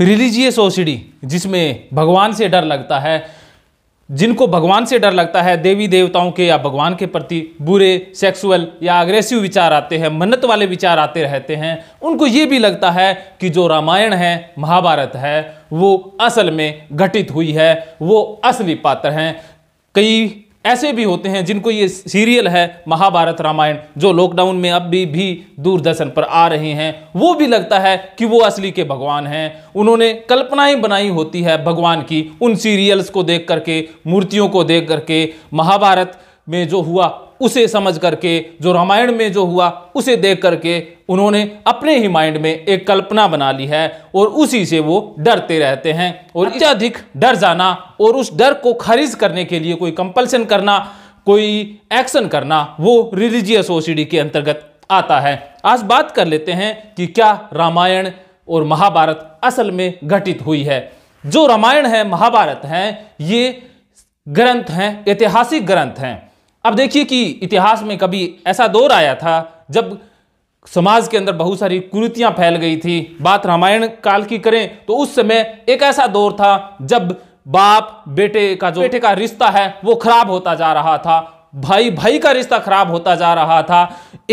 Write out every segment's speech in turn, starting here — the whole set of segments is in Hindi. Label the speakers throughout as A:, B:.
A: रिलीजियस ओसीडी जिसमें भगवान से डर लगता है जिनको भगवान से डर लगता है देवी देवताओं के या भगवान के प्रति बुरे सेक्सुअल या अग्रेसिव विचार आते हैं मन्नत वाले विचार आते रहते हैं उनको ये भी लगता है कि जो रामायण है महाभारत है वो असल में घटित हुई है वो असली पात्र हैं कई ऐसे भी होते हैं जिनको ये सीरियल है महाभारत रामायण जो लॉकडाउन में अब भी भी दूरदर्शन पर आ रहे हैं वो भी लगता है कि वो असली के भगवान हैं उन्होंने कल्पनाएं बनाई होती है भगवान की उन सीरियल्स को देख करके मूर्तियों को देख करके महाभारत में जो हुआ उसे समझ करके जो रामायण में जो हुआ उसे देख करके उन्होंने अपने ही माइंड में एक कल्पना बना ली है और उसी से वो डरते रहते हैं और अच्छा। अत्यधिक डर जाना और उस डर को खारिज करने के लिए कोई कंपल्सन करना कोई एक्शन करना वो रिलीजियस ओसीडी के अंतर्गत आता है आज बात कर लेते हैं कि क्या रामायण और महाभारत असल में घटित हुई है जो रामायण है महाभारत हैं ये ग्रंथ हैं ऐतिहासिक ग्रंथ हैं अब देखिए कि इतिहास में कभी ऐसा दौर आया था जब समाज के अंदर बहुत सारी कुरीतियां फैल गई थी बात रामायण काल की करें तो उस समय एक ऐसा दौर था जब बाप बेटे का जो बेटे का रिश्ता है वो खराब होता जा रहा था भाई भाई का रिश्ता खराब होता जा रहा था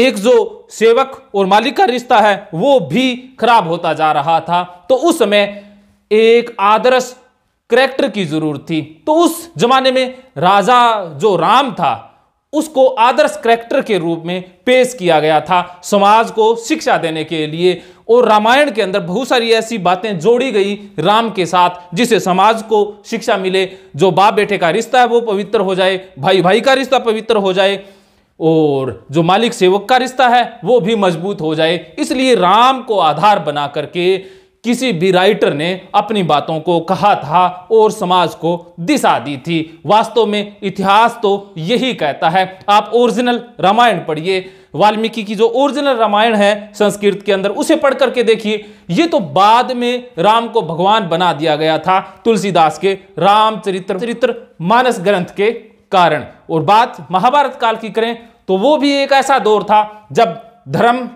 A: एक जो सेवक और मालिक का रिश्ता है वो भी खराब होता जा रहा था तो उस समय एक आदर्श करेक्टर की जरूरत थी तो उस जमाने में राजा जो राम था उसको आदर्श करेक्टर के रूप में पेश किया गया था समाज को शिक्षा देने के लिए और रामायण के अंदर बहुत सारी ऐसी बातें जोड़ी गई राम के साथ जिसे समाज को शिक्षा मिले जो बाप बेटे का रिश्ता है वो पवित्र हो जाए भाई भाई का रिश्ता पवित्र हो जाए और जो मालिक सेवक का रिश्ता है वो भी मजबूत हो जाए इसलिए राम को आधार बना करके किसी भी राइटर ने अपनी बातों को कहा था और समाज को दिशा दी थी वास्तव में इतिहास तो यही कहता है आप ओरिजिनल रामायण पढ़िए वाल्मीकि की जो ओरिजिनल रामायण है संस्कृत के अंदर उसे पढ़ करके देखिए ये तो बाद में राम को भगवान बना दिया गया था तुलसीदास के रामचरित्र चरित्र मानस ग्रंथ के कारण और बात महाभारत काल की करें तो वो भी एक ऐसा दौर था जब धर्म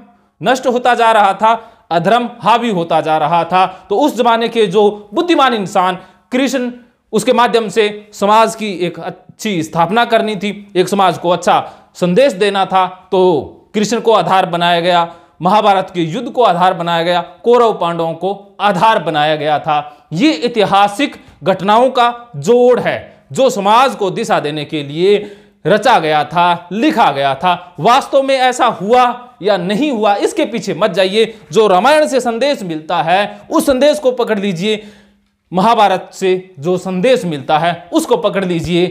A: नष्ट होता जा रहा था अधर्म हावी होता जा रहा था तो उस जमाने के जो बुद्धिमान इंसान कृष्ण उसके माध्यम से समाज की एक अच्छी स्थापना करनी थी एक समाज को अच्छा संदेश देना था तो कृष्ण को आधार बनाया गया महाभारत के युद्ध को आधार बनाया गया कौरव पांडवों को आधार बनाया गया था ये ऐतिहासिक घटनाओं का जोड़ है जो समाज को दिशा देने के लिए रचा गया था लिखा गया था वास्तव में ऐसा हुआ या नहीं हुआ इसके पीछे मत जाइए जो रामायण से संदेश मिलता है उस संदेश को पकड़ लीजिए महाभारत से जो संदेश मिलता है उसको पकड़ लीजिए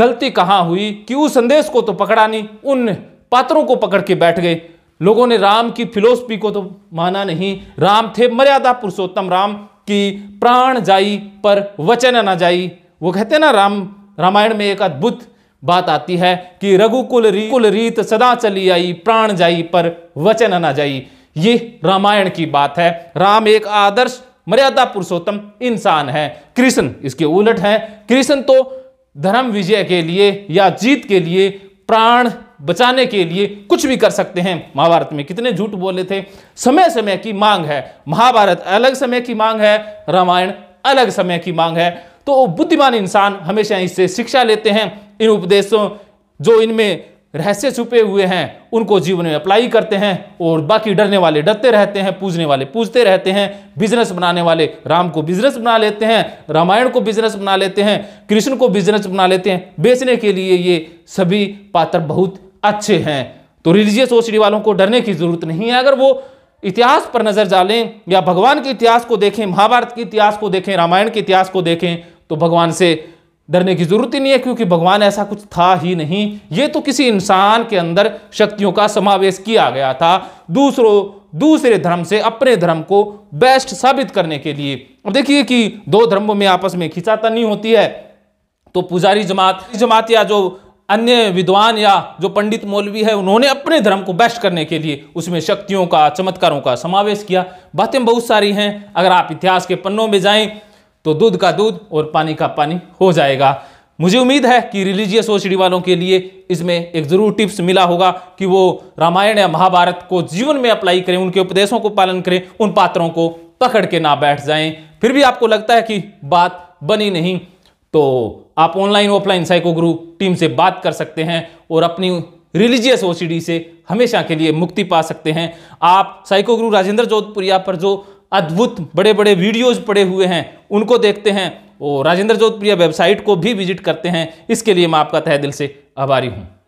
A: गलती कहाँ हुई कि उस संदेश को तो पकड़ा नहीं उन पात्रों को पकड़ के बैठ गए लोगों ने राम की फिलोसफी को तो माना नहीं राम थे मर्यादा पुरुषोत्तम राम की प्राण जाई पर वचन ना जाई वो कहते ना राम रामायण में एक अद्भुत बात आती है कि रघुकुल री कुल रीत सदा चली आई प्राण जाई पर वचन न जाई ये रामायण की बात है राम एक आदर्श मर्यादा पुरुषोत्तम इंसान है कृष्ण इसके उलट है कृष्ण तो धर्म विजय के लिए या जीत के लिए प्राण बचाने के लिए कुछ भी कर सकते हैं महाभारत में कितने झूठ बोले थे समय समय की मांग है महाभारत अलग समय की मांग है रामायण अलग समय की मांग है तो बुद्धिमान इंसान हमेशा इससे शिक्षा लेते हैं इन उपदेशों जो इनमें रहस्य छुपे हुए हैं उनको जीवन में अप्लाई करते हैं और बाकी डरने वाले डरते रहते हैं पूजने वाले पूजते रहते हैं बिजनेस बनाने वाले राम को बिजनेस बना लेते हैं रामायण को बिजनेस बना लेते हैं कृष्ण को बिजनेस बना लेते हैं बेचने के लिए ये सभी पात्र बहुत अच्छे हैं तो रिलीजियस सोचने वालों को डरने की जरूरत नहीं है अगर वो इतिहास पर नजर डालें या भगवान के इतिहास को देखें महाभारत के इतिहास को देखें रामायण के इतिहास को देखें तो भगवान से डरने की ज़रूरत ही नहीं है क्योंकि भगवान ऐसा कुछ था ही नहीं ये तो किसी इंसान के अंदर शक्तियों का समावेश किया गया था दूसरों दूसरे धर्म से अपने धर्म को बेस्ट साबित करने के लिए अब देखिए कि दो धर्मों में आपस में नहीं होती है तो पुजारी जमात जमात या जो अन्य विद्वान या जो पंडित मौलवी है उन्होंने अपने धर्म को बेस्ट करने के लिए उसमें शक्तियों का चमत्कारों का समावेश किया बातें बहुत सारी हैं अगर आप इतिहास के पन्नों में जाएं तो दूध का दूध और पानी का पानी हो जाएगा मुझे उम्मीद है कि रिलीजियस ओचड़ी वालों के लिए इसमें एक ज़रूर टिप्स मिला होगा कि वो रामायण या महाभारत को जीवन में अप्लाई करें उनके उपदेशों को पालन करें उन पात्रों को पकड़ के ना बैठ जाएं फिर भी आपको लगता है कि बात बनी नहीं तो आप online offline psycho guru team से बात कर सकते हैं और अपनी रिलीजियस ओसीडी से हमेशा के लिए मुक्ति पा सकते हैं आप साइको गुरु राजेंद्र जोधपुरिया पर जो अद्भुत बड़े बड़े वीडियोज पड़े हुए हैं उनको देखते हैं और राजेंद्र जोधप्रिया वेबसाइट को भी विजिट करते हैं इसके लिए मैं आपका तह दिल से आभारी हूँ